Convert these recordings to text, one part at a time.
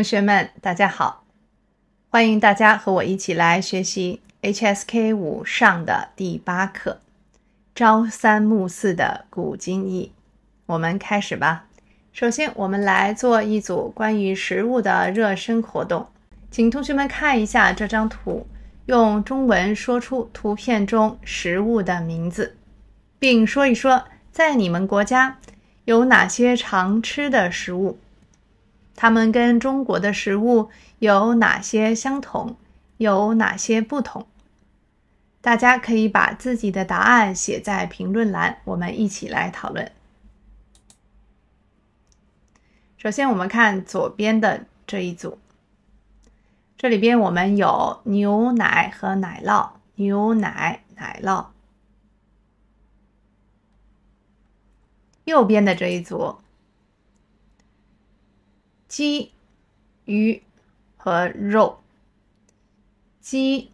同学们，大家好！欢迎大家和我一起来学习 HSK 五上的第八课“朝三暮四”的古今义。我们开始吧。首先，我们来做一组关于食物的热身活动。请同学们看一下这张图，用中文说出图片中食物的名字，并说一说在你们国家有哪些常吃的食物。它们跟中国的食物有哪些相同，有哪些不同？大家可以把自己的答案写在评论栏，我们一起来讨论。首先，我们看左边的这一组，这里边我们有牛奶和奶酪，牛奶、奶酪。右边的这一组。鸡、鱼和肉，鸡、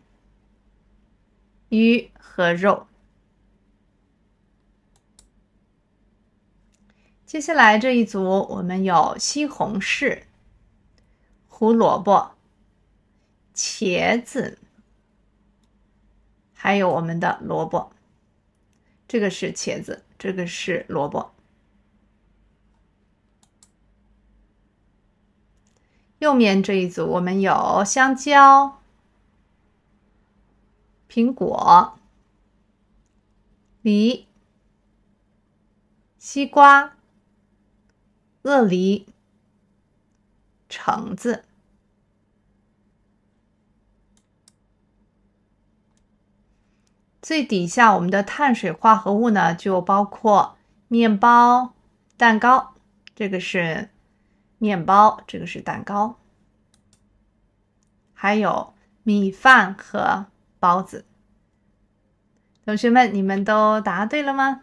鱼和肉。接下来这一组，我们有西红柿、胡萝卜、茄子，还有我们的萝卜。这个是茄子，这个是萝卜。右面这一组，我们有香蕉、苹果、梨、西瓜、鳄梨、橙子。最底下，我们的碳水化合物呢，就包括面包、蛋糕。这个是。面包，这个是蛋糕，还有米饭和包子。同学们，你们都答对了吗？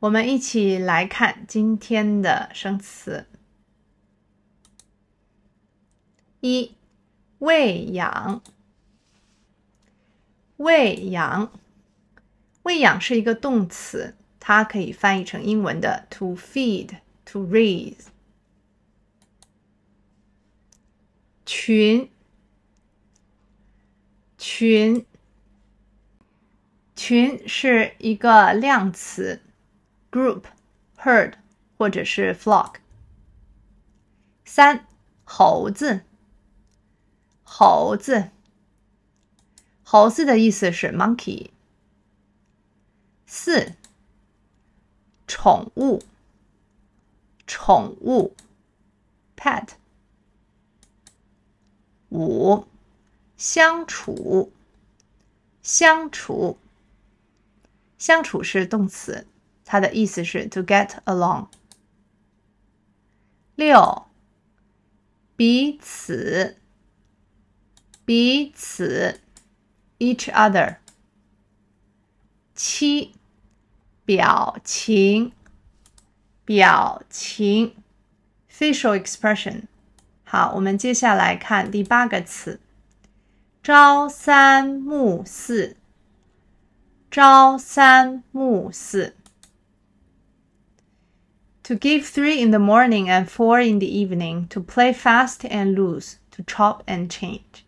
我们一起来看今天的生词：一喂养。喂养，喂养是一个动词，它可以翻译成英文的 “to feed”。To raise 群群群是一个量词，group、herd 或者是 flock。三猴子猴子猴子的意思是 monkey。四宠物宠物，pet。五，相处，相处，相处是动词，它的意思是 to get along。六，彼此，彼此，each other。七，表情。表情，facial expression。好，我们接下来看第八个词，朝三暮四。朝三暮四。To give three in the morning and four in the evening, to play fast and loose, to chop and change.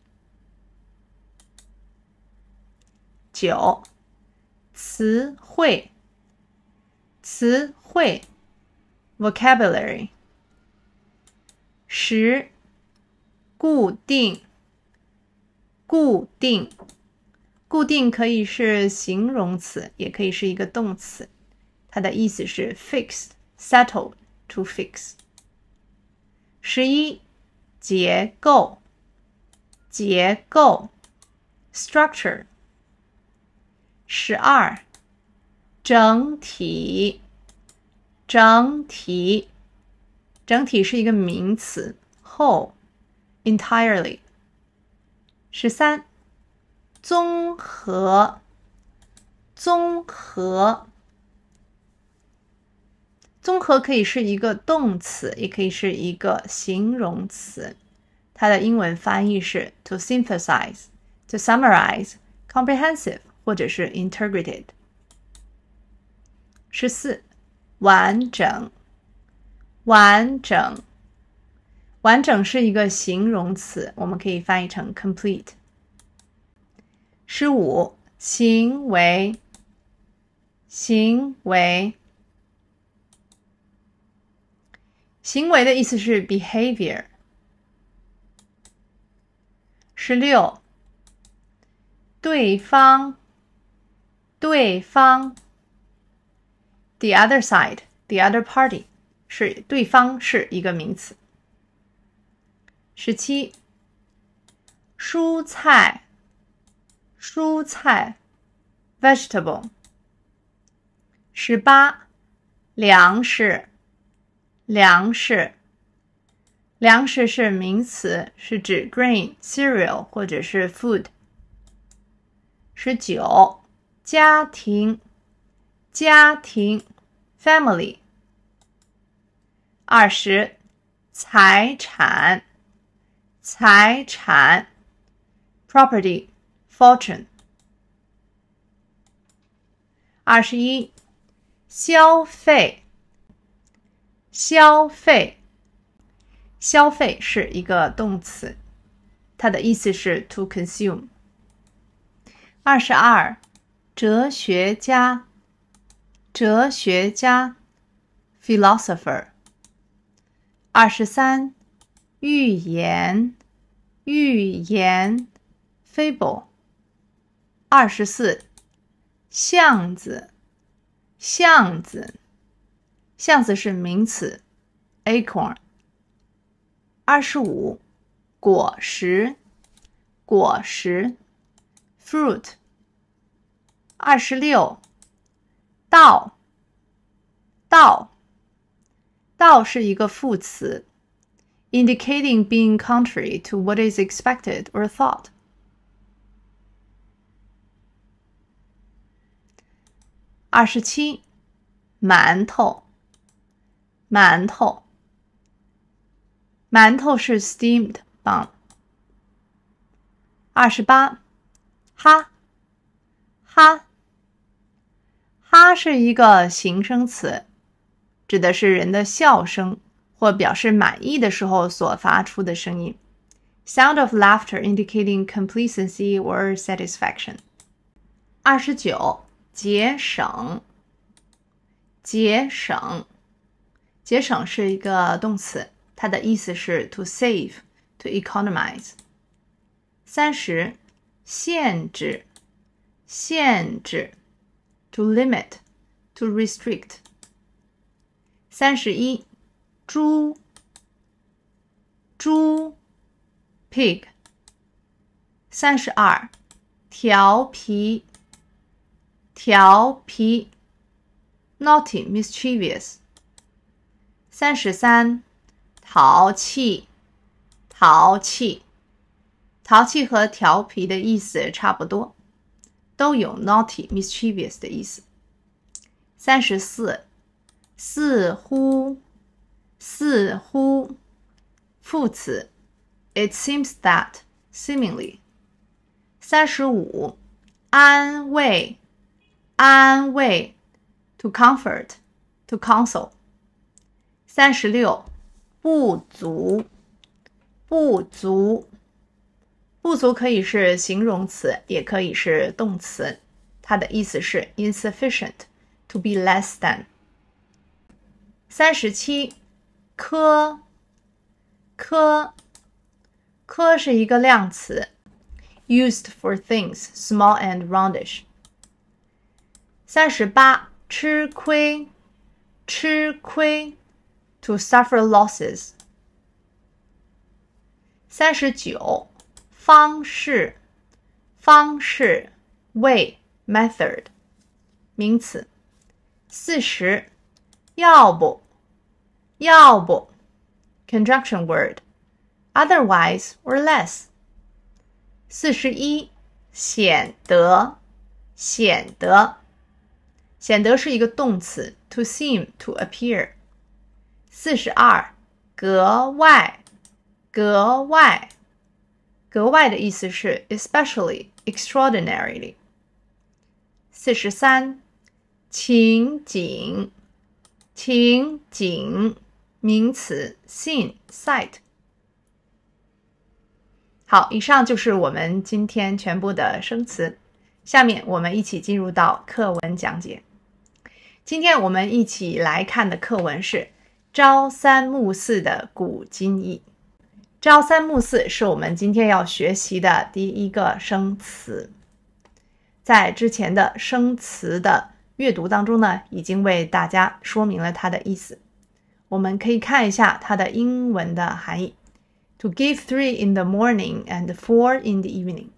九，词汇，词汇。vocabulary 十固定固定固定可以是形容词，也可以是一个动词，它的意思是 fixed, settled, to fix。十一结构结构整体，整体是一个名词。后，entirely。十三，综合，综合，综合可以是一个动词，也可以是一个形容词。它的英文翻译是 to s y n t h e s i z e t o summarize，comprehensive，或者是 integrated。十四。完整，完整，完整是一个形容词，我们可以翻译成 complete。十五，行为，行为，行为的意思是 behavior。十六，对方，对方。the other side, the other party 是对方是一个名词。十七，蔬菜，蔬菜，vegetable。十八，粮食，粮食，粮食是名词，是指 grain、cereal 或者是 food。十九，家庭。家庭，family。二十，财产，财产，property，fortune。二十一，消费，消费，消费是一个动词，它的意思是 to consume。二十二，哲学家。哲学家，philosopher。二十三，预言，预言，fable。二十四，橡子，橡子，橡子是名词，acorn。二十五，果实，果实，fruit。二十六。到。到。到是一个副词，indicating being contrary to what is expected or thought。二十七，馒头，馒头，馒头是 steamed bun。二十八，哈，哈。它是一个形声词，指的是人的笑声，或表示满意的时候所发出的声音。Sound of laughter indicating complacency or satisfaction。二十九，节省，节省，节省是一个动词，它的意思是 to save，to economize。三十，限制，限制。to limit, to restrict. 三十一，猪，猪，pig。三十二，调皮，调皮，naughty, mischievous。三十三，淘气，淘气，淘气和调皮的意思差不多。都有 naughty、mischievous 的意思。三十四，似乎，似乎，副词，it seems that，seemingly。三十五，安慰，安慰，to comfort，to counsel。三十六，不足，不足。不足可以是形容词，也可以是动词。它的意思是 insufficient，to be less than。三十七，科，科，科是一个量词，used for things small and roundish。三十八，吃亏，吃亏，to suffer losses。三十九。方式，方式，way，method，名词。四十，要不要不，conjunction word，otherwise or less。四十一，显得，显得，显得是一个动词，to seem to appear。四十二，格外，格外。格外的意思是 especially, extraordinarily。四十三，情景，情景，名词，scene, sight。好，以上就是我们今天全部的生词。下面我们一起进入到课文讲解。今天我们一起来看的课文是《朝三暮四》的古今义。朝三暮四是我们今天要学习的第一个生词，在之前的生词的阅读当中呢，已经为大家说明了它的意思。我们可以看一下它的英文的含义：to give three in the morning and four in the evening，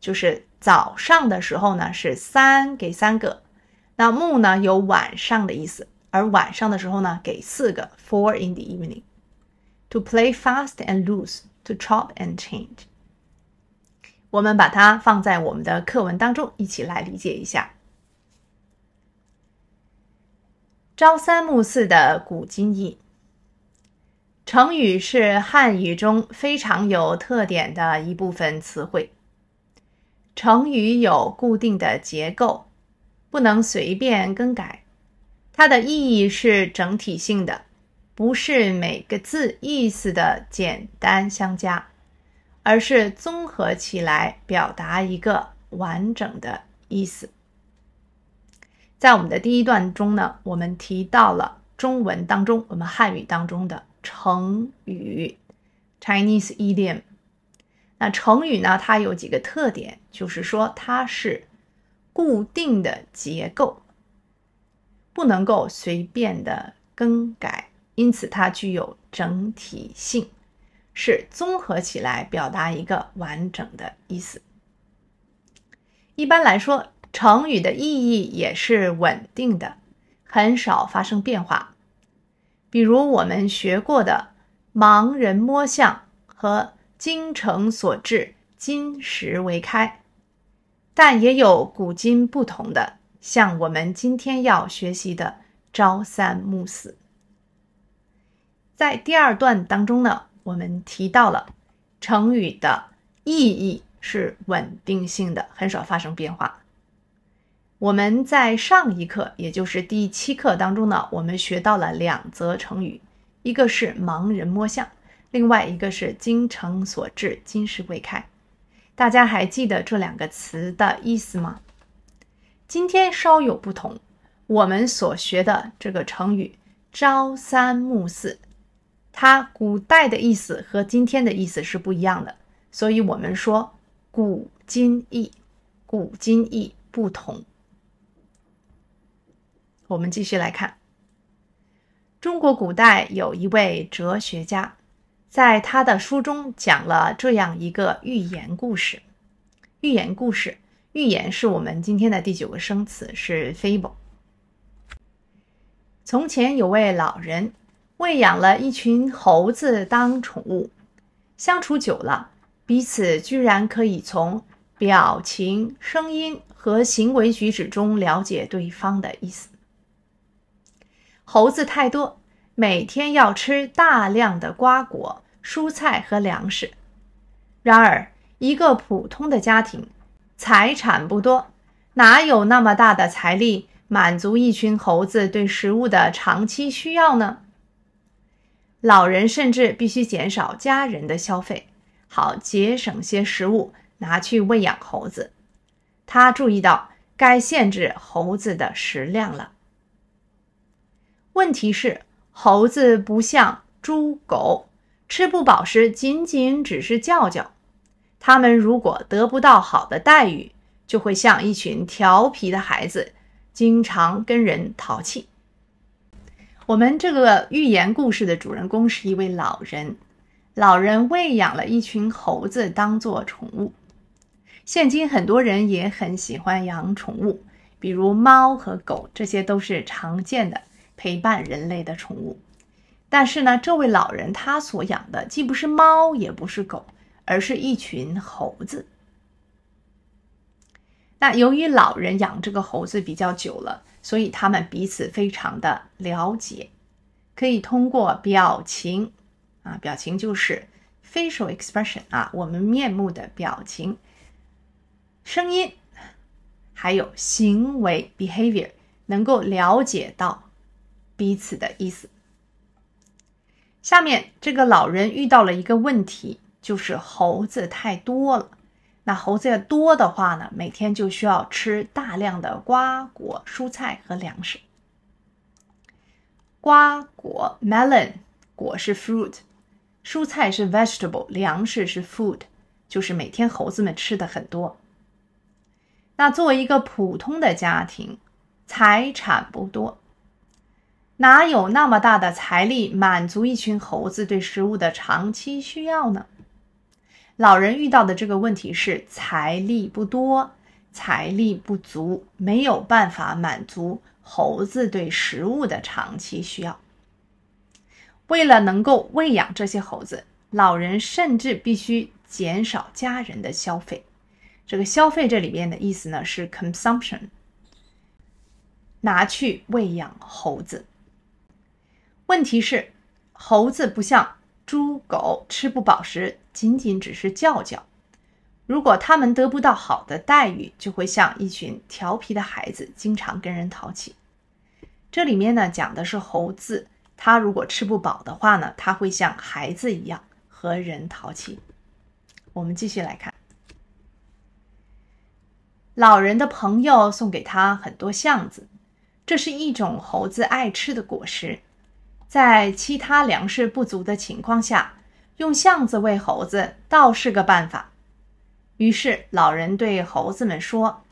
就是早上的时候呢是三给三个，那暮呢有晚上的意思，而晚上的时候呢给四个，four in the evening。To play fast and lose, o to chop and change。我们把它放在我们的课文当中，一起来理解一下“朝三暮四”的古今义。成语是汉语中非常有特点的一部分词汇。成语有固定的结构，不能随便更改。它的意义是整体性的。不是每个字意思的简单相加，而是综合起来表达一个完整的意思。在我们的第一段中呢，我们提到了中文当中，我们汉语当中的成语 （Chinese idiom）。那成语呢，它有几个特点，就是说它是固定的结构，不能够随便的更改。因此，它具有整体性，是综合起来表达一个完整的意思。一般来说，成语的意义也是稳定的，很少发生变化。比如我们学过的“盲人摸象”和“精诚所至，金石为开”，但也有古今不同的，像我们今天要学习的“朝三暮四”。在第二段当中呢，我们提到了成语的意义是稳定性的，很少发生变化。我们在上一课，也就是第七课当中呢，我们学到了两则成语，一个是盲人摸象，另外一个是精诚所至，金石为开。大家还记得这两个词的意思吗？今天稍有不同，我们所学的这个成语朝三暮四。它古代的意思和今天的意思是不一样的，所以我们说古今异，古今异不同。我们继续来看，中国古代有一位哲学家，在他的书中讲了这样一个寓言故事。寓言故事，寓言是我们今天的第九个生词，是 fable。从前有位老人。喂养了一群猴子当宠物，相处久了，彼此居然可以从表情、声音和行为举止中了解对方的意思。猴子太多，每天要吃大量的瓜果、蔬菜和粮食。然而，一个普通的家庭，财产不多，哪有那么大的财力满足一群猴子对食物的长期需要呢？老人甚至必须减少家人的消费，好节省些食物拿去喂养猴子。他注意到该限制猴子的食量了。问题是，猴子不像猪狗，吃不饱时仅仅只是叫叫。它们如果得不到好的待遇，就会像一群调皮的孩子，经常跟人淘气。我们这个寓言故事的主人公是一位老人，老人喂养了一群猴子当做宠物。现今很多人也很喜欢养宠物，比如猫和狗，这些都是常见的陪伴人类的宠物。但是呢，这位老人他所养的既不是猫，也不是狗，而是一群猴子。那由于老人养这个猴子比较久了。所以他们彼此非常的了解，可以通过表情啊，表情就是 facial expression 啊，我们面目的表情、声音，还有行为 behavior，能够了解到彼此的意思。下面这个老人遇到了一个问题，就是猴子太多了。那猴子多的话呢，每天就需要吃大量的瓜果、蔬菜和粮食。瓜果 （melon） 果是 fruit，蔬菜是 vegetable，粮食是 food，就是每天猴子们吃的很多。那作为一个普通的家庭，财产不多，哪有那么大的财力满足一群猴子对食物的长期需要呢？老人遇到的这个问题是财力不多，财力不足，没有办法满足猴子对食物的长期需要。为了能够喂养这些猴子，老人甚至必须减少家人的消费。这个消费这里边的意思呢是 consumption，拿去喂养猴子。问题是，猴子不像猪狗，吃不饱食。仅仅只是叫叫，如果他们得不到好的待遇，就会像一群调皮的孩子，经常跟人淘气。这里面呢，讲的是猴子，它如果吃不饱的话呢，它会像孩子一样和人淘气。我们继续来看，老人的朋友送给他很多橡子，这是一种猴子爱吃的果实，在其他粮食不足的情况下。用巷子喂猴子倒是个办法。于是老人对猴子们说：“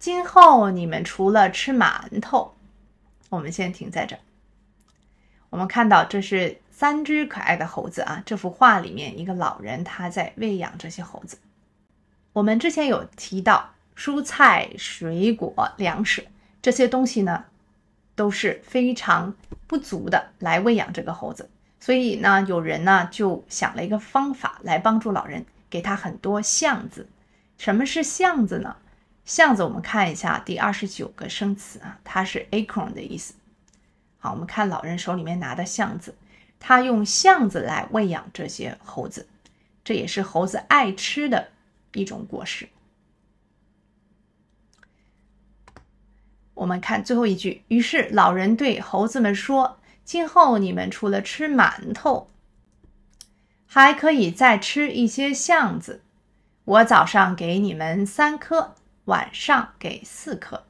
今后你们除了吃馒头……我们先停在这儿。我们看到这是三只可爱的猴子啊！这幅画里面一个老人他在喂养这些猴子。我们之前有提到蔬菜、水果、粮食这些东西呢，都是非常不足的来喂养这个猴子。”所以呢，有人呢就想了一个方法来帮助老人，给他很多橡子。什么是橡子呢？橡子，我们看一下第二十九个生词啊，它是 acorn 的意思。好，我们看老人手里面拿的橡子，他用橡子来喂养这些猴子，这也是猴子爱吃的一种果实。我们看最后一句，于是老人对猴子们说。今后你们除了吃馒头，还可以再吃一些巷子。我早上给你们三颗，晚上给四颗。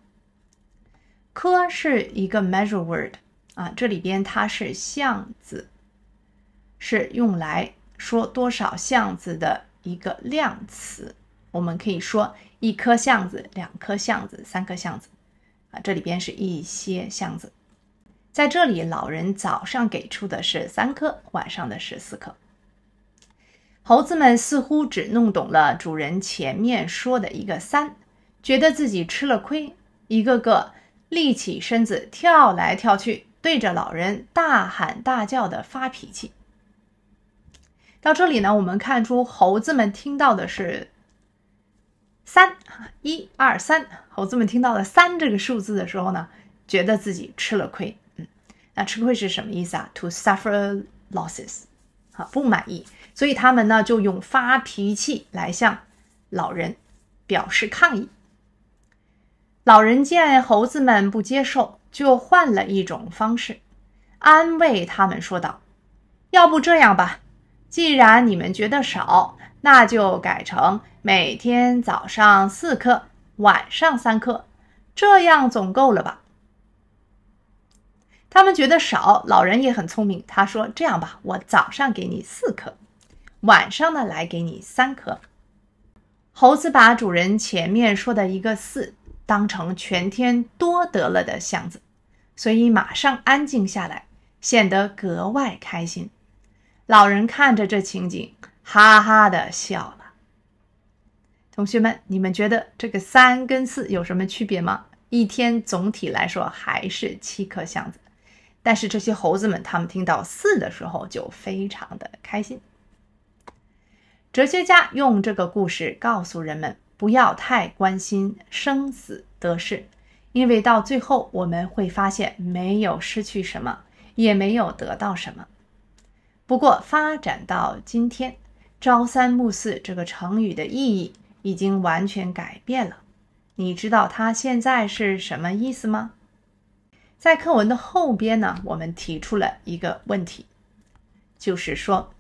颗是一个 measure word 啊，这里边它是巷子，是用来说多少巷子的一个量词。我们可以说一颗巷子、两颗巷子、三颗巷子啊。这里边是一些巷子。在这里，老人早上给出的是三颗，晚上的是四颗。猴子们似乎只弄懂了主人前面说的一个三，觉得自己吃了亏，一个个立起身子跳来跳去，对着老人大喊大叫的发脾气。到这里呢，我们看出猴子们听到的是三，一二三。猴子们听到了三这个数字的时候呢，觉得自己吃了亏。那吃亏是什么意思啊？To suffer losses，啊，不满意，所以他们呢就用发脾气来向老人表示抗议。老人见猴子们不接受，就换了一种方式安慰他们说道：“要不这样吧，既然你们觉得少，那就改成每天早上四克，晚上三克，这样总够了吧？”他们觉得少，老人也很聪明。他说：“这样吧，我早上给你四颗，晚上呢来给你三颗。”猴子把主人前面说的一个四当成全天多得了的箱子，所以马上安静下来，显得格外开心。老人看着这情景，哈哈的笑了。同学们，你们觉得这个三跟四有什么区别吗？一天总体来说还是七颗箱子。但是这些猴子们，他们听到“四”的时候就非常的开心。哲学家用这个故事告诉人们，不要太关心生死得失，因为到最后我们会发现，没有失去什么，也没有得到什么。不过，发展到今天，“朝三暮四”这个成语的意义已经完全改变了。你知道它现在是什么意思吗？在课文的后边呢，我们提出了一个问题，就是说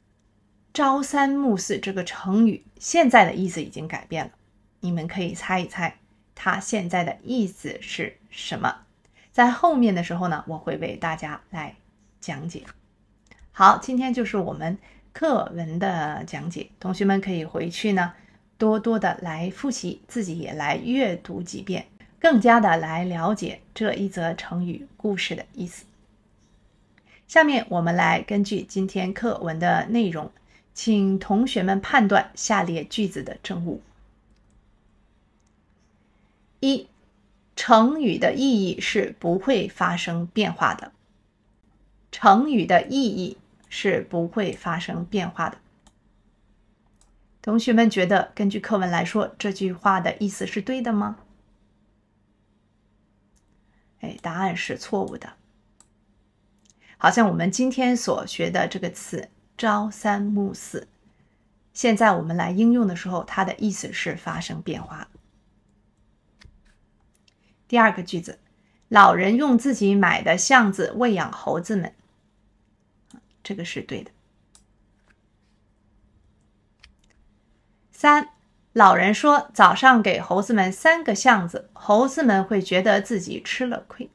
“朝三暮四”这个成语现在的意思已经改变了。你们可以猜一猜它现在的意思是什么？在后面的时候呢，我会为大家来讲解。好，今天就是我们课文的讲解，同学们可以回去呢，多多的来复习，自己也来阅读几遍。更加的来了解这一则成语故事的意思。下面我们来根据今天课文的内容，请同学们判断下列句子的正误。一、成语的意义是不会发生变化的。成语的意义是不会发生变化的。同学们觉得，根据课文来说，这句话的意思是对的吗？哎，答案是错误的。好像我们今天所学的这个词“朝三暮四”，现在我们来应用的时候，它的意思是发生变化。第二个句子，老人用自己买的橡子喂养猴子们，这个是对的。三。老人说：“早上给猴子们三个巷子，猴子们会觉得自己吃了亏。”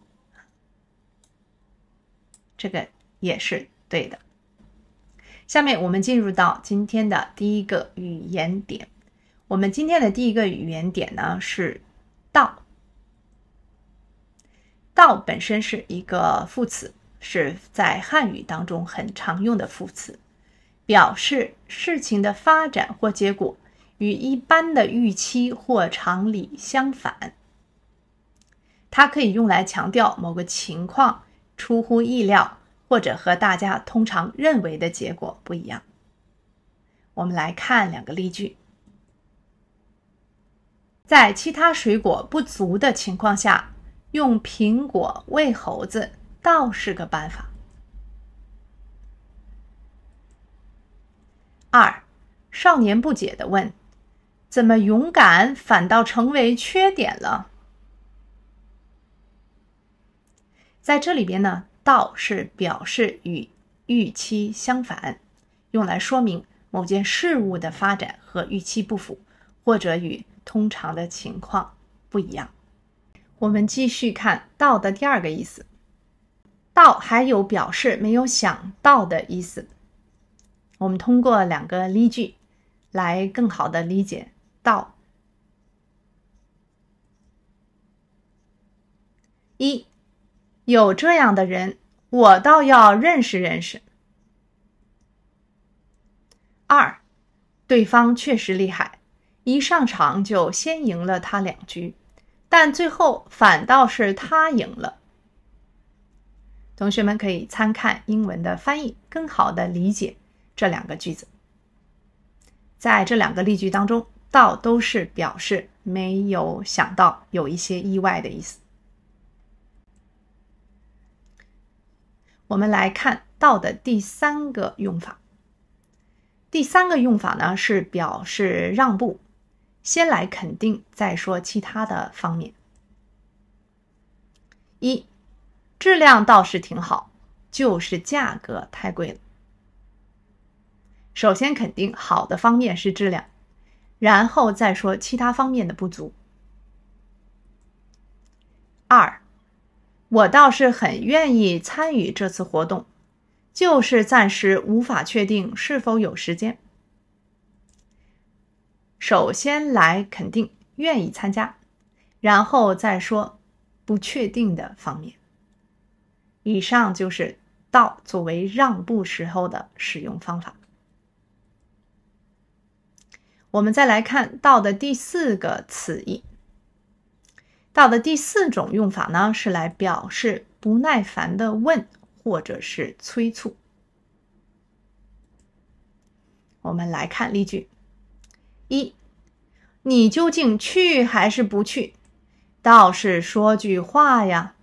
这个也是对的。下面我们进入到今天的第一个语言点。我们今天的第一个语言点呢是“到”。到本身是一个副词，是在汉语当中很常用的副词，表示事情的发展或结果。与一般的预期或常理相反，它可以用来强调某个情况出乎意料，或者和大家通常认为的结果不一样。我们来看两个例句：在其他水果不足的情况下，用苹果喂猴子倒是个办法。二少年不解的问。怎么勇敢反倒成为缺点了？在这里边呢，道是表示与预期相反，用来说明某件事物的发展和预期不符，或者与通常的情况不一样。我们继续看道的第二个意思，道还有表示没有想到的意思。我们通过两个例句来更好的理解。道一有这样的人，我倒要认识认识。二，对方确实厉害，一上场就先赢了他两局，但最后反倒是他赢了。同学们可以参看英文的翻译，更好的理解这两个句子。在这两个例句当中。到都是表示没有想到有一些意外的意思。我们来看“到”的第三个用法。第三个用法呢是表示让步，先来肯定再说其他的方面。一，质量倒是挺好，就是价格太贵了。首先肯定好的方面是质量。然后再说其他方面的不足。二，我倒是很愿意参与这次活动，就是暂时无法确定是否有时间。首先来肯定愿意参加，然后再说不确定的方面。以上就是“道”作为让步时候的使用方法。我们再来看“道”的第四个词义，“道”的第四种用法呢，是来表示不耐烦的问或者是催促。我们来看例句：一，你究竟去还是不去？倒是说句话呀！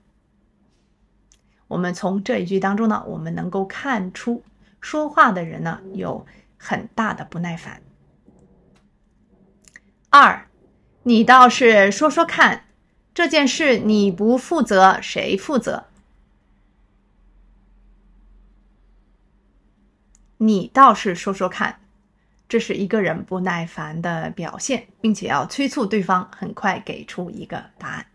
我们从这一句当中呢，我们能够看出说话的人呢有很大的不耐烦。二，你倒是说说看，这件事你不负责，谁负责？你倒是说说看，这是一个人不耐烦的表现，并且要催促对方很快给出一个答案。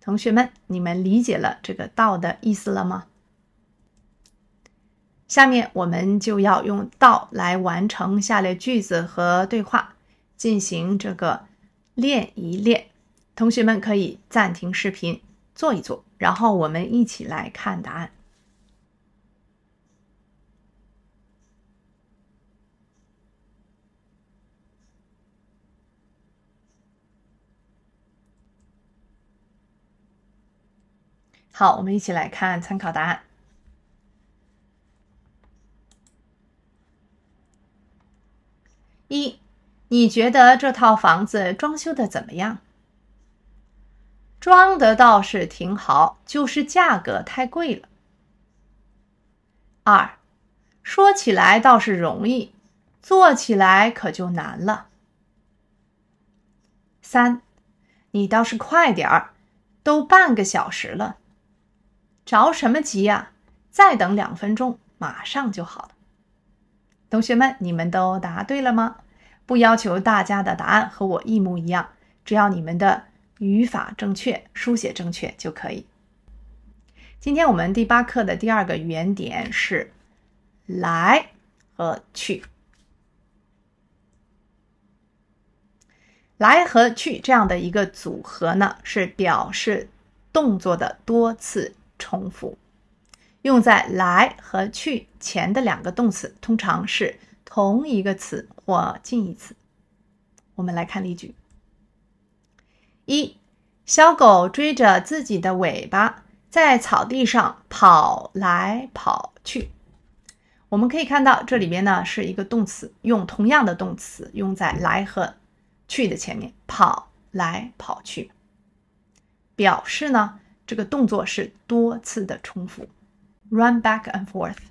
同学们，你们理解了这个“道”的意思了吗？下面我们就要用“道”来完成下列句子和对话。进行这个练一练，同学们可以暂停视频做一做，然后我们一起来看答案。好，我们一起来看参考答案。一。你觉得这套房子装修的怎么样？装的倒是挺好，就是价格太贵了。二，说起来倒是容易，做起来可就难了。三，你倒是快点儿，都半个小时了，着什么急啊？再等两分钟，马上就好了。同学们，你们都答对了吗？不要求大家的答案和我一模一样，只要你们的语法正确、书写正确就可以。今天我们第八课的第二个语言点是“来”和“去”。来和去这样的一个组合呢，是表示动作的多次重复。用在“来”和“去”前的两个动词通常是同一个词。或近义词，我们来看例句：一，小狗追着自己的尾巴在草地上跑来跑去。我们可以看到，这里边呢是一个动词，用同样的动词用在“来”和“去”的前面，跑来跑去，表示呢这个动作是多次的重复，run back and forth。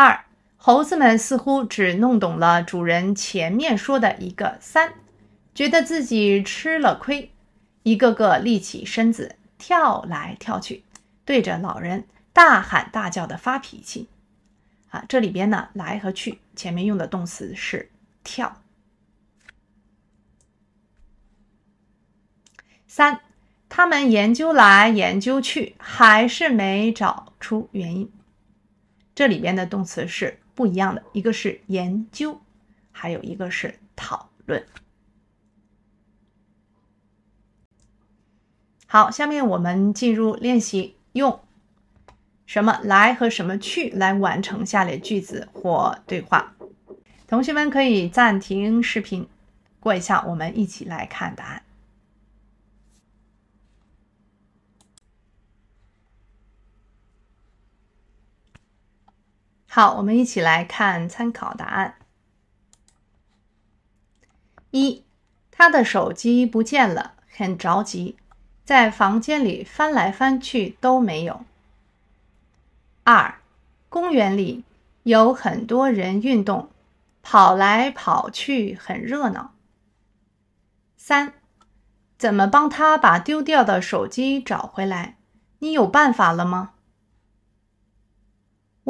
二猴子们似乎只弄懂了主人前面说的一个三，觉得自己吃了亏，一个个立起身子跳来跳去，对着老人大喊大叫的发脾气。啊，这里边呢，来和去前面用的动词是跳。三，他们研究来研究去，还是没找出原因。这里边的动词是不一样的，一个是研究，还有一个是讨论。好，下面我们进入练习，用什么来和什么去来完成下列句子或对话。同学们可以暂停视频，过一下，我们一起来看答案。好，我们一起来看参考答案。一，他的手机不见了，很着急，在房间里翻来翻去都没有。二，公园里有很多人运动，跑来跑去很热闹。三，怎么帮他把丢掉的手机找回来？你有办法了吗？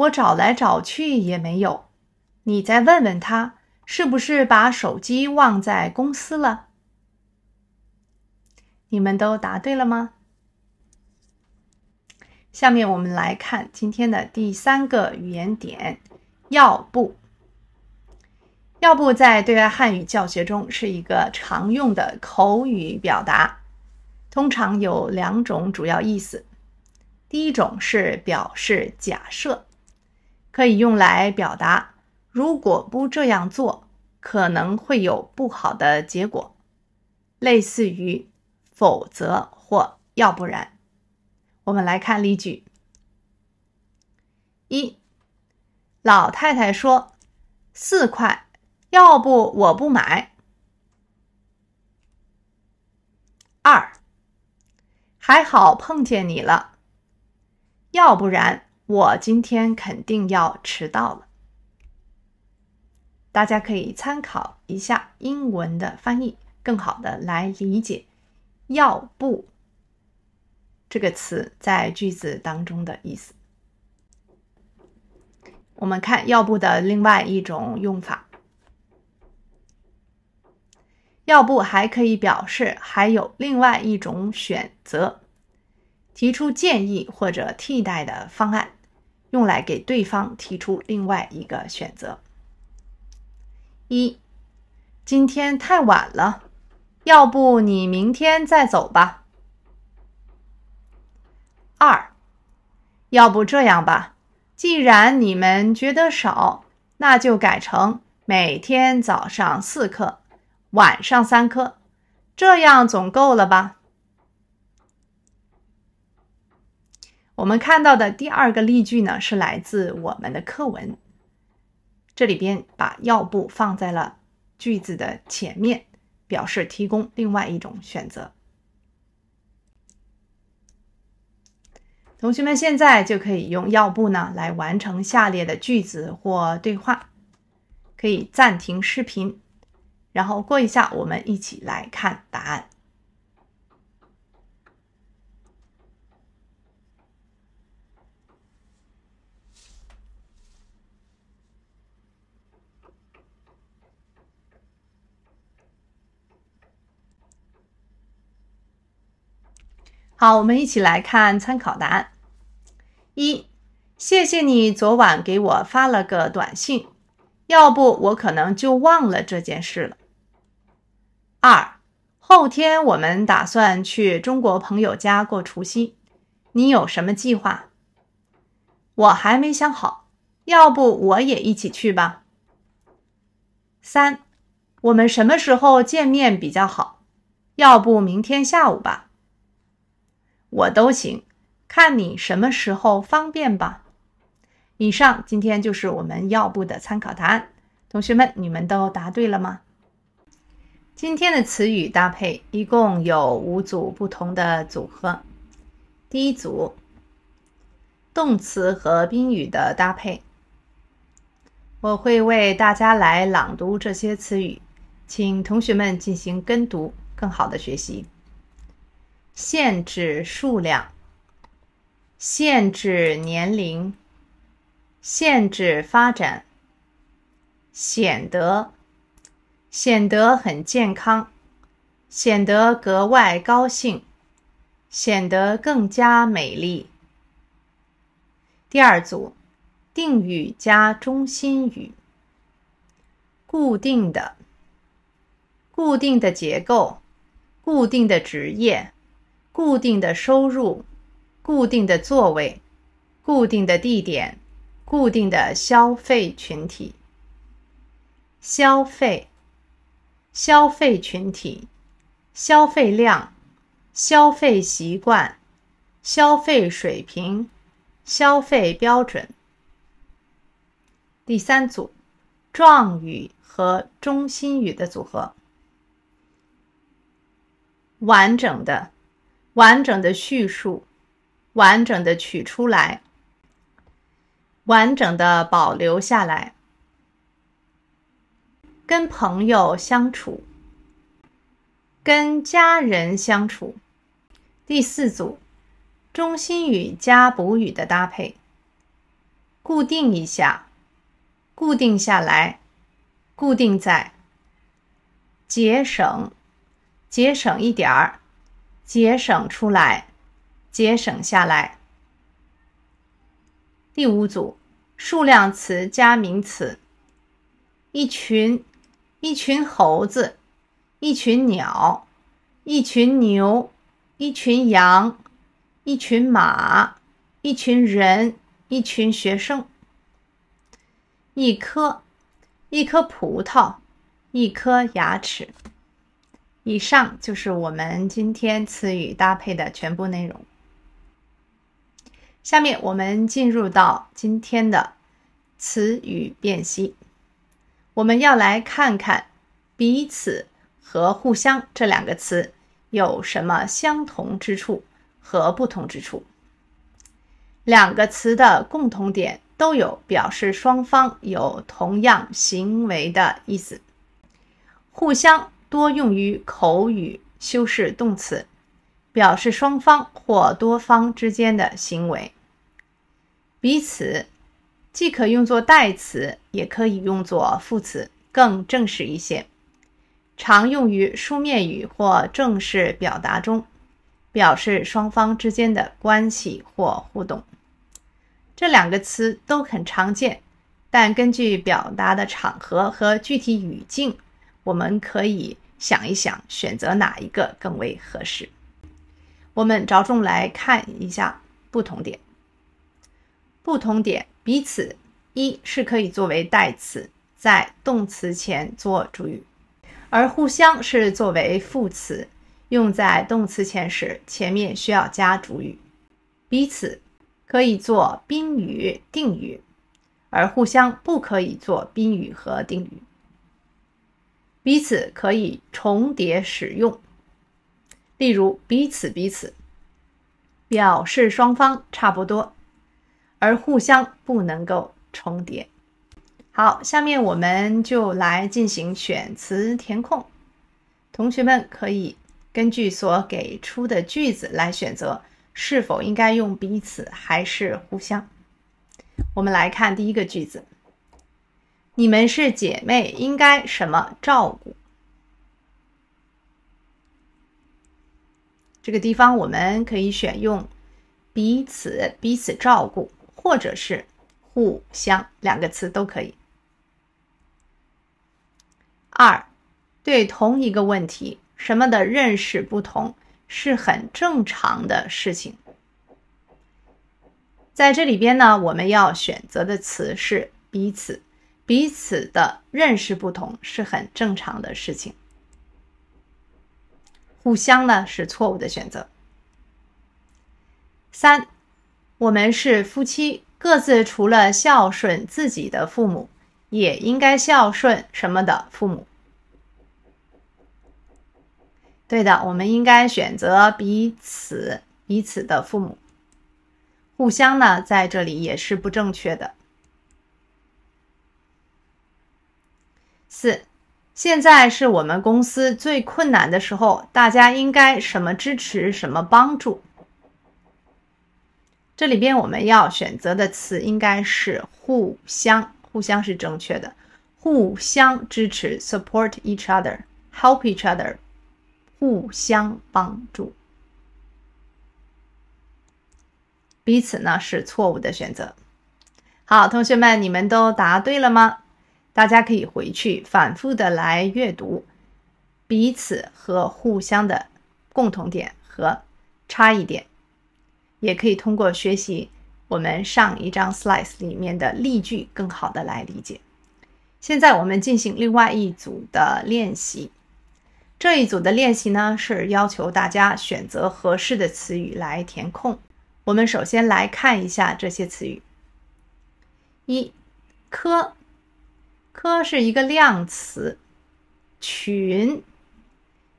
我找来找去也没有，你再问问他，是不是把手机忘在公司了？你们都答对了吗？下面我们来看今天的第三个语言点，要不，要不，在对外汉语教学中是一个常用的口语表达，通常有两种主要意思，第一种是表示假设。可以用来表达，如果不这样做，可能会有不好的结果，类似于“否则”或“要不然”。我们来看例句：一，老太太说：“四块，要不我不买。”二，还好碰见你了，要不然。我今天肯定要迟到了，大家可以参考一下英文的翻译，更好的来理解“要不”这个词在句子当中的意思。我们看“要不”的另外一种用法，“要不”还可以表示还有另外一种选择，提出建议或者替代的方案。用来给对方提出另外一个选择。一，今天太晚了，要不你明天再走吧。二，要不这样吧，既然你们觉得少，那就改成每天早上四课，晚上三课，这样总够了吧。我们看到的第二个例句呢，是来自我们的课文。这里边把“要不”放在了句子的前面，表示提供另外一种选择。同学们现在就可以用“要不”呢来完成下列的句子或对话。可以暂停视频，然后过一下，我们一起来看答案。好，我们一起来看参考答案。一，谢谢你昨晚给我发了个短信，要不我可能就忘了这件事了。二，后天我们打算去中国朋友家过除夕，你有什么计划？我还没想好，要不我也一起去吧。三，我们什么时候见面比较好？要不明天下午吧。我都行，看你什么时候方便吧。以上今天就是我们要部的参考答案，同学们你们都答对了吗？今天的词语搭配一共有五组不同的组合。第一组，动词和宾语的搭配，我会为大家来朗读这些词语，请同学们进行跟读，更好的学习。限制数量，限制年龄，限制发展。显得显得很健康，显得格外高兴，显得更加美丽。第二组，定语加中心语。固定的，固定的结构，固定的职业。固定的收入，固定的座位，固定的地点，固定的消费群体，消费，消费群体，消费量，消费习惯，消费水平，消费标准。第三组，状语和中心语的组合，完整的。完整的叙述，完整的取出来，完整的保留下来。跟朋友相处，跟家人相处。第四组中心语加补语的搭配。固定一下，固定下来，固定在。节省，节省一点儿。节省出来，节省下来。第五组，数量词加名词：一群，一群猴子，一群鸟，一群牛，一群羊，一群马，一群人，一群学生。一颗，一颗葡萄，一颗牙齿。以上就是我们今天词语搭配的全部内容。下面我们进入到今天的词语辨析。我们要来看看“彼此”和“互相”这两个词有什么相同之处和不同之处。两个词的共同点都有表示双方有同样行为的意思，“互相”。多用于口语，修饰动词，表示双方或多方之间的行为。彼此既可用作代词，也可以用作副词，更正式一些。常用于书面语或正式表达中，表示双方之间的关系或互动。这两个词都很常见，但根据表达的场合和具体语境，我们可以。想一想，选择哪一个更为合适？我们着重来看一下不同点。不同点：彼此一是可以作为代词，在动词前做主语，而互相是作为副词，用在动词前时前面需要加主语。彼此可以做宾语、定语，而互相不可以做宾语和定语。彼此可以重叠使用，例如“彼此彼此”表示双方差不多，而互相不能够重叠。好，下面我们就来进行选词填空，同学们可以根据所给出的句子来选择是否应该用彼此还是互相。我们来看第一个句子。你们是姐妹，应该什么照顾？这个地方我们可以选用“彼此”、“彼此照顾”或者是“互相”两个词都可以。二，对同一个问题什么的认识不同是很正常的事情。在这里边呢，我们要选择的词是“彼此”。彼此的认识不同是很正常的事情，互相呢是错误的选择。三，我们是夫妻，各自除了孝顺自己的父母，也应该孝顺什么的父母。对的，我们应该选择彼此彼此的父母，互相呢在这里也是不正确的。四，现在是我们公司最困难的时候，大家应该什么支持什么帮助？这里边我们要选择的词应该是“互相”，“互相”是正确的，“互相支持 ”（support each other）、“help each other”，互相帮助。彼此呢是错误的选择。好，同学们，你们都答对了吗？大家可以回去反复的来阅读彼此和互相的共同点和差异点，也可以通过学习我们上一张 slice 里面的例句，更好的来理解。现在我们进行另外一组的练习，这一组的练习呢是要求大家选择合适的词语来填空。我们首先来看一下这些词语：一科。科是一个量词，群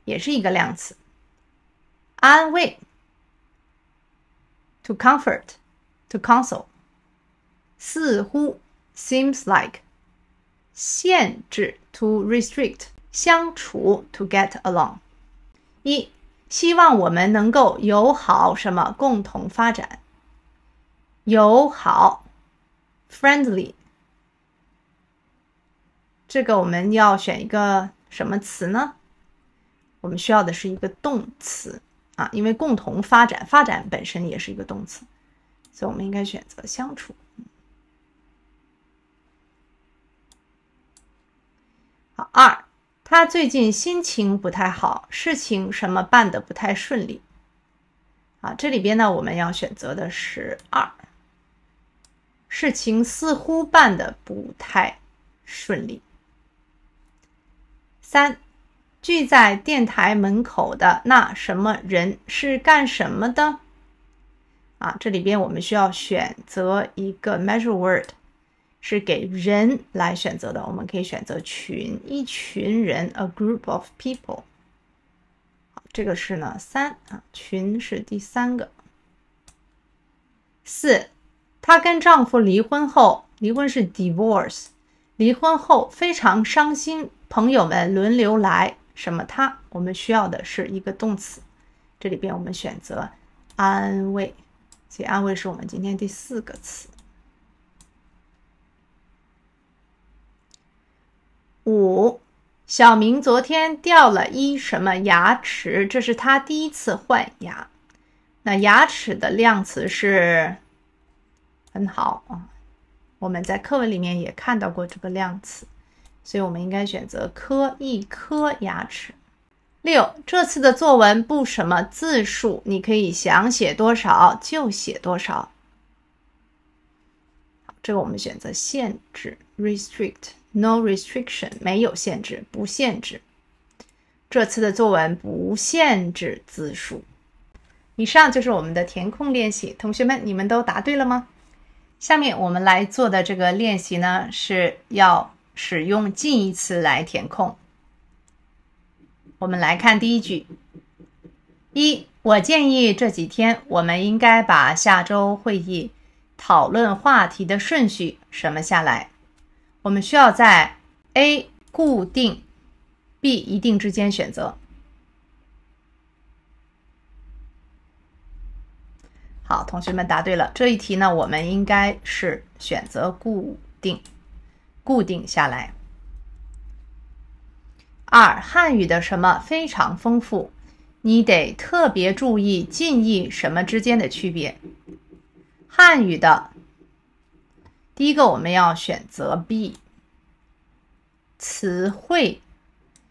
也是一个量词。安慰，to comfort，to counsel。似乎，seems like。限制，to restrict。相处，to get along。一希望我们能够友好，什么共同发展。友好，friendly。这个我们要选一个什么词呢？我们需要的是一个动词啊，因为共同发展，发展本身也是一个动词，所以我们应该选择相处。好，二，他最近心情不太好，事情什么办的不太顺利。啊，这里边呢，我们要选择的是二，事情似乎办的不太顺利。三，聚在电台门口的那什么人是干什么的？啊，这里边我们需要选择一个 measure word，是给人来选择的。我们可以选择群，一群人，a group of people。这个是呢三啊，群是第三个。四，她跟丈夫离婚后，离婚是 divorce，离婚后非常伤心。朋友们轮流来，什么？他，我们需要的是一个动词。这里边我们选择安慰，所以安慰是我们今天第四个词。五，小明昨天掉了一什么牙齿？这是他第一次换牙。那牙齿的量词是很好啊。我们在课文里面也看到过这个量词。所以，我们应该选择磕一颗牙齿。六，这次的作文不什么字数，你可以想写多少就写多少。这个我们选择限制 （restrict），no restriction，没有限制，不限制。这次的作文不限制字数。以上就是我们的填空练习，同学们，你们都答对了吗？下面我们来做的这个练习呢，是要。使用近义词来填空。我们来看第一句：一，我建议这几天我们应该把下周会议讨论话题的顺序什么下来。我们需要在 A 固定、B 一定之间选择。好，同学们答对了。这一题呢，我们应该是选择固定。固定下来。二，汉语的什么非常丰富，你得特别注意近义什么之间的区别。汉语的第一个我们要选择 B。词汇，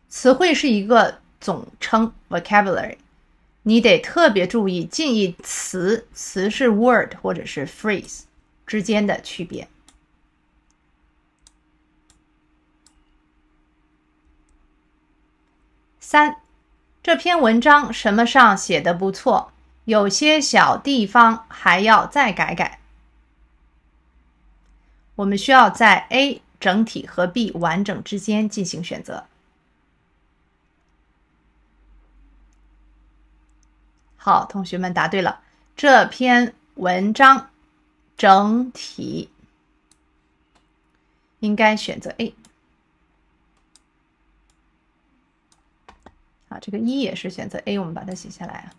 词汇是一个总称 （vocabulary），你得特别注意近义词词是 word 或者是 phrase 之间的区别。三，这篇文章什么上写的不错，有些小地方还要再改改。我们需要在 A 整体和 B 完整之间进行选择。好，同学们答对了，这篇文章整体应该选择 A。啊，这个一也是选择 A，我们把它写下来。啊。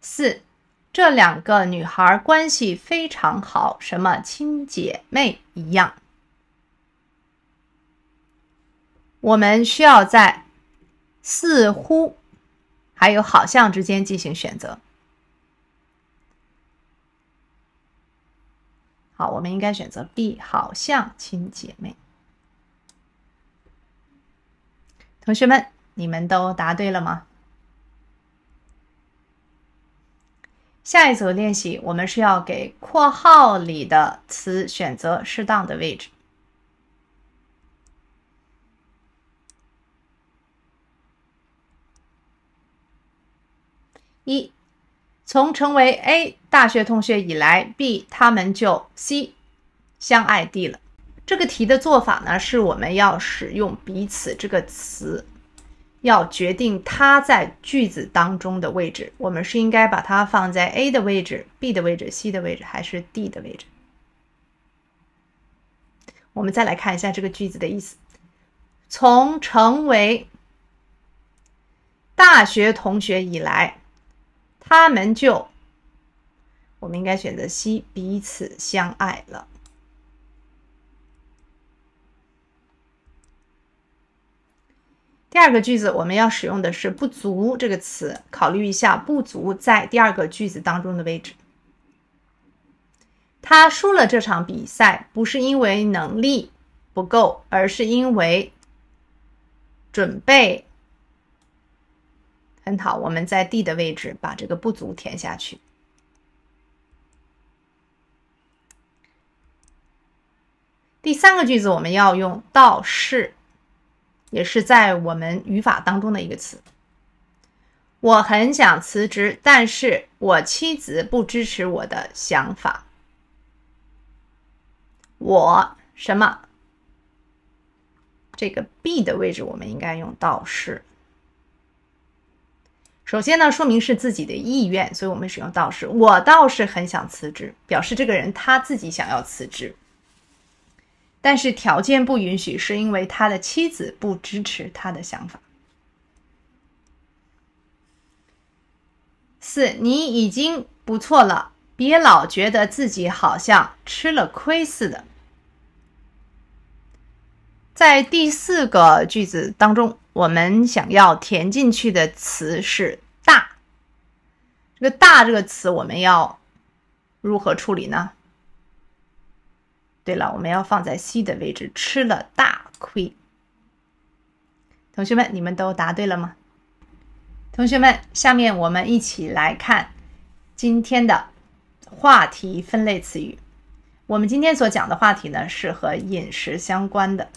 四，这两个女孩关系非常好，什么亲姐妹一样？我们需要在似乎还有好像之间进行选择。好，我们应该选择 B，好像亲姐妹。同学们，你们都答对了吗？下一组练习，我们是要给括号里的词选择适当的位置。一，从成为 A 大学同学以来，B 他们就 C 相爱 D 了。这个题的做法呢，是我们要使用“彼此”这个词，要决定它在句子当中的位置。我们是应该把它放在 A 的位置、B 的位置、C 的位置，还是 D 的位置？我们再来看一下这个句子的意思：从成为大学同学以来，他们就我们应该选择 C，彼此相爱了。第二个句子我们要使用的是“不足”这个词，考虑一下“不足”在第二个句子当中的位置。他输了这场比赛，不是因为能力不够，而是因为准备。很好，我们在“ D 的位置把这个“不足”填下去。第三个句子我们要用“倒是”。也是在我们语法当中的一个词。我很想辞职，但是我妻子不支持我的想法。我什么？这个 be 的位置，我们应该用倒数。首先呢，说明是自己的意愿，所以我们使用倒数。我倒是很想辞职，表示这个人他自己想要辞职。但是条件不允许，是因为他的妻子不支持他的想法。四，你已经不错了，别老觉得自己好像吃了亏似的。在第四个句子当中，我们想要填进去的词是“大”。这个“大”这个词，我们要如何处理呢？对了，我们要放在西的位置，吃了大亏。同学们，你们都答对了吗？同学们，下面我们一起来看今天的话题分类词语。我们今天所讲的话题呢，是和饮食相关的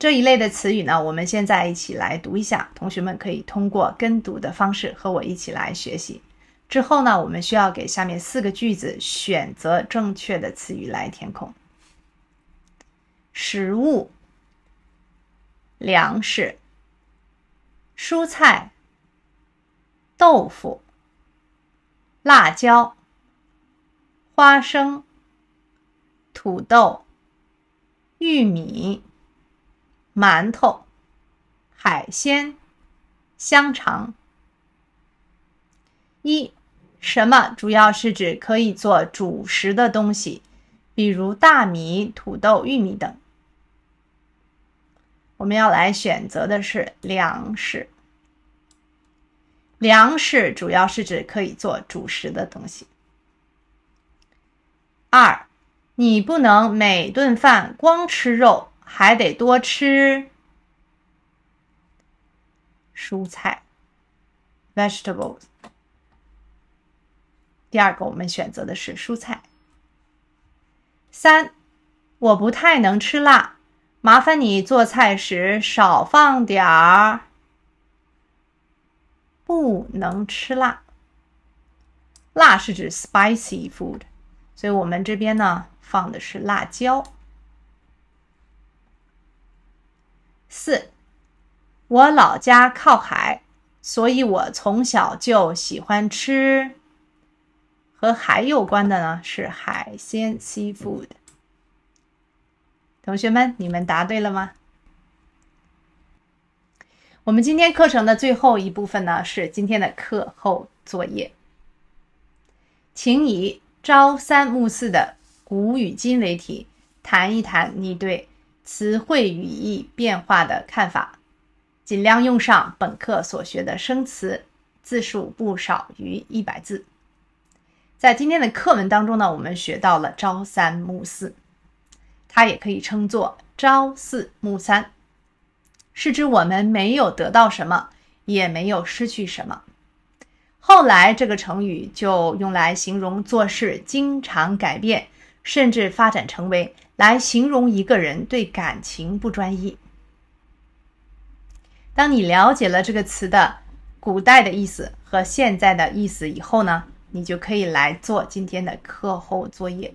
这一类的词语呢。我们现在一起来读一下，同学们可以通过跟读的方式和我一起来学习。之后呢，我们需要给下面四个句子选择正确的词语来填空：食物、粮食、蔬菜、豆腐、辣椒、花生、土豆、玉米、馒头、海鲜、香肠。一什么主要是指可以做主食的东西，比如大米、土豆、玉米等。我们要来选择的是粮食，粮食主要是指可以做主食的东西。二，你不能每顿饭光吃肉，还得多吃蔬菜，vegetables。第二个，我们选择的是蔬菜。三，我不太能吃辣，麻烦你做菜时少放点儿。不能吃辣，辣是指 spicy food，所以我们这边呢放的是辣椒。四，我老家靠海，所以我从小就喜欢吃。和海有关的呢是海鲜 （sea food）。同学们，你们答对了吗？我们今天课程的最后一部分呢，是今天的课后作业。请以“朝三暮四”的古与今为题，谈一谈你对词汇语义变化的看法。尽量用上本课所学的生词，字数不少于一百字。在今天的课文当中呢，我们学到了“朝三暮四”，它也可以称作“朝四暮三”，是指我们没有得到什么，也没有失去什么。后来，这个成语就用来形容做事经常改变，甚至发展成为来形容一个人对感情不专一。当你了解了这个词的古代的意思和现在的意思以后呢？你就可以来做今天的课后作业。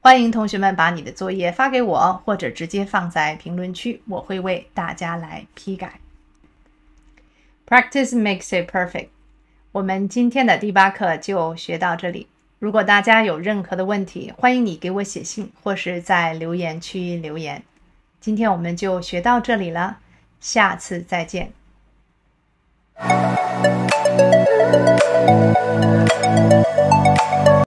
欢迎同学们把你的作业发给我，或者直接放在评论区，我会为大家来批改。Practice makes it perfect。我们今天的第八课就学到这里。如果大家有任何的问题，欢迎你给我写信，或是在留言区留言。今天我们就学到这里了，下次再见。Thank you.